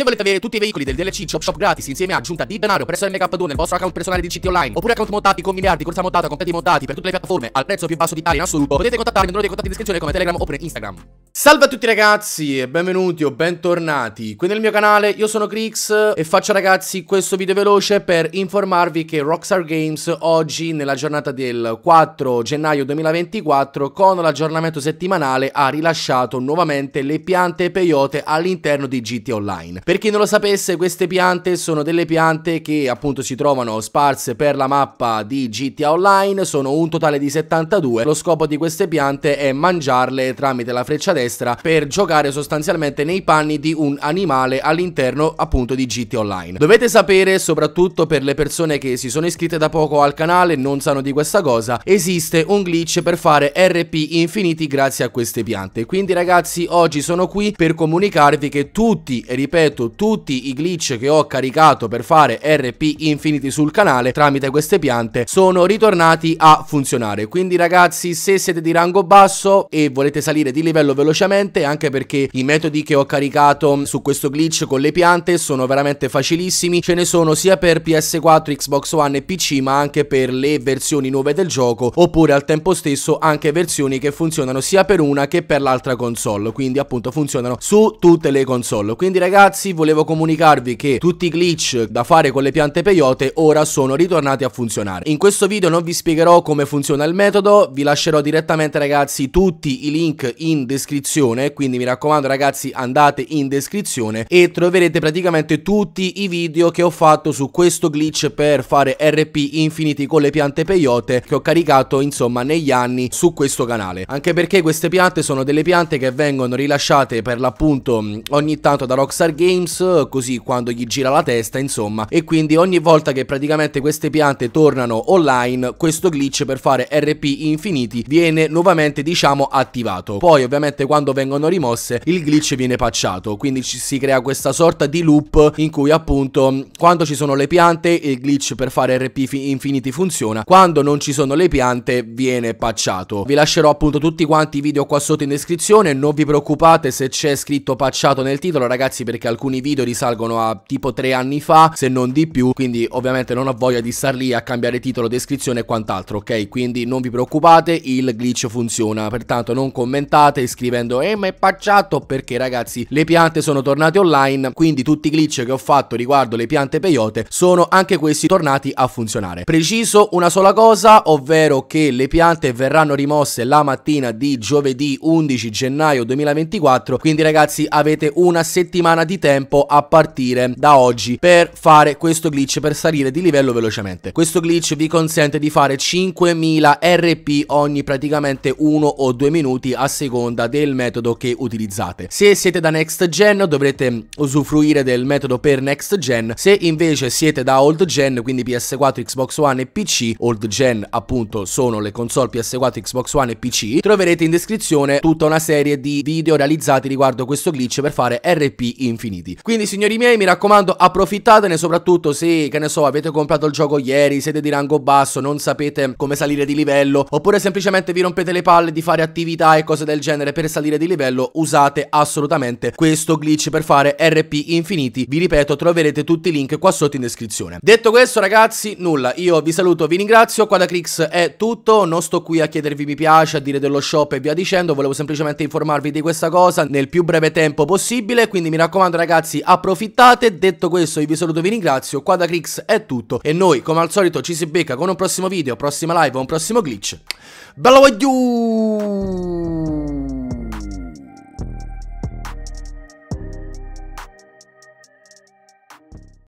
Se volete avere tutti i veicoli del DLC Chop Shop gratis insieme a aggiunta di denaro presso MK2 nel vostro account personale di GT Online oppure account montati con miliardi, corsa montata, completi montati per tutte le piattaforme al prezzo più basso d'Italia in assoluto, potete contattarmi nel numero dei contatti in descrizione come Telegram oppure Instagram. Salve a tutti ragazzi e benvenuti o bentornati qui nel mio canale, io sono Crix e faccio ragazzi questo video veloce per informarvi che Rockstar Games oggi nella giornata del 4 gennaio 2024 con l'aggiornamento settimanale ha rilasciato nuovamente le piante peyote all'interno di GT Online. Per chi non lo sapesse, queste piante sono delle piante che appunto si trovano sparse per la mappa di GTA Online, sono un totale di 72. Lo scopo di queste piante è mangiarle tramite la freccia destra per giocare sostanzialmente nei panni di un animale all'interno appunto di GTA Online. Dovete sapere, soprattutto per le persone che si sono iscritte da poco al canale e non sanno di questa cosa, esiste un glitch per fare RP infiniti grazie a queste piante. Quindi ragazzi, oggi sono qui per comunicarvi che tutti, ripeto, scoperto tutti i glitch che ho caricato per fare RP Infinity sul canale tramite queste piante sono ritornati a funzionare. Quindi ragazzi se siete di rango basso e volete salire di livello velocemente anche perché i metodi che ho caricato su questo glitch con le piante sono veramente facilissimi. Ce ne sono sia per PS4, Xbox One e PC ma anche per le versioni nuove del gioco oppure al tempo stesso anche versioni che funzionano sia per una che per l'altra console. Quindi appunto funzionano su tutte le console. Quindi ragazzi ragazzi volevo comunicarvi che tutti i glitch da fare con le piante peyote ora sono ritornati a funzionare. In questo video non vi spiegherò come funziona il metodo, vi lascerò direttamente ragazzi tutti i link in descrizione, quindi mi raccomando ragazzi andate in descrizione e troverete praticamente tutti i video che ho fatto su questo glitch per fare RP infiniti con le piante peyote che ho caricato insomma negli anni su questo canale. Anche perché queste piante sono delle piante che vengono rilasciate per l'appunto ogni tanto da Rockstar Games James così quando gli gira la testa insomma e quindi ogni volta che praticamente queste piante tornano online questo glitch per fare RP infiniti viene nuovamente diciamo attivato poi ovviamente quando vengono rimosse il glitch viene patchato quindi ci si crea questa sorta di loop in cui appunto quando ci sono le piante il glitch per fare RP infiniti funziona quando non ci sono le piante viene patchato vi lascerò appunto tutti quanti i video qua sotto in descrizione non vi preoccupate se c'è scritto patchato nel titolo ragazzi perché alcuni alcuni video risalgono a tipo tre anni fa, se non di più, quindi ovviamente non ho voglia di star lì a cambiare titolo, descrizione e quant'altro, ok? Quindi non vi preoccupate, il glitch funziona, pertanto non commentate scrivendo eh ma è pacciato perché ragazzi le piante sono tornate online, quindi tutti i glitch che ho fatto riguardo le piante peyote sono anche questi tornati a funzionare. Preciso una sola cosa, ovvero che le piante verranno rimosse la mattina di giovedì 11 gennaio 2024, quindi ragazzi avete una settimana di tempo tempo a partire da oggi per fare questo glitch, per salire di livello velocemente. Questo glitch vi consente di fare 5000 RP ogni praticamente 1 o 2 minuti a seconda del metodo che utilizzate. Se siete da next gen dovrete usufruire del metodo per next gen, se invece siete da old gen, quindi PS4, Xbox One e PC, old gen appunto sono le console PS4, Xbox One e PC, troverete in descrizione tutta una serie di video realizzati riguardo questo glitch per fare RP infinito. Uniti. Quindi signori miei mi raccomando approfittatene soprattutto se che ne so avete comprato il gioco ieri, siete di rango basso, non sapete come salire di livello oppure semplicemente vi rompete le palle di fare attività e cose del genere per salire di livello usate assolutamente questo glitch per fare RP infiniti. Vi ripeto troverete tutti i link qua sotto in descrizione. Detto questo ragazzi nulla io vi saluto vi ringrazio qua da Crix è tutto non sto qui a chiedervi mi piace a dire dello shop e via dicendo volevo semplicemente informarvi di questa cosa nel più breve tempo possibile quindi mi raccomando ragazzi ragazzi approfittate, detto questo io vi saluto, e vi ringrazio, qua da Crix è tutto e noi come al solito ci si becca con un prossimo video, prossima live o un prossimo glitch. Bello voglio!